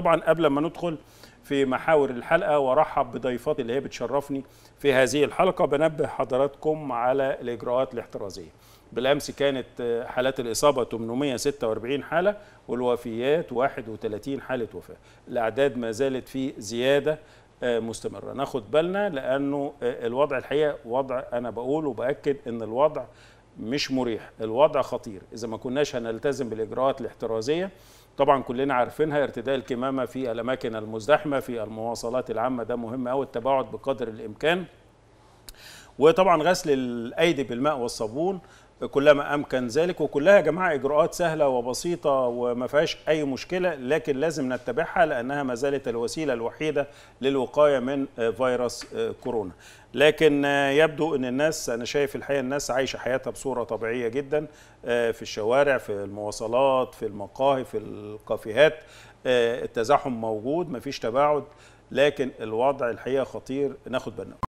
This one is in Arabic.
طبعا قبل ما ندخل في محاور الحلقه وارحب بضيفاتي اللي هي بتشرفني في هذه الحلقه بنبه حضراتكم على الاجراءات الاحترازيه. بالامس كانت حالات الاصابه 846 حاله والوفيات 31 حاله وفاه. الاعداد ما زالت في زياده مستمره، ناخد بالنا لانه الوضع الحقيقه وضع انا بقول وباكد ان الوضع مش مريح الوضع خطير اذا ما كناش هنلتزم بالاجراءات الاحترازيه طبعا كلنا عارفينها ارتداء الكمامه في الاماكن المزدحمه في المواصلات العامه ده مهم قوي التباعد بقدر الامكان وطبعا غسل الايدي بالماء والصابون كلما امكن ذلك وكلها يا جماعه اجراءات سهله وبسيطه وما فيهاش اي مشكله لكن لازم نتبعها لانها ما زالت الوسيله الوحيده للوقايه من فيروس كورونا لكن يبدو ان الناس انا شايف الحقيقه الناس عايشه حياتها بصوره طبيعيه جدا آه، في الشوارع في المواصلات في المقاهي في الكافيهات آه، التزاحم موجود مفيش تباعد لكن الوضع الحقيقه خطير ناخد بالنا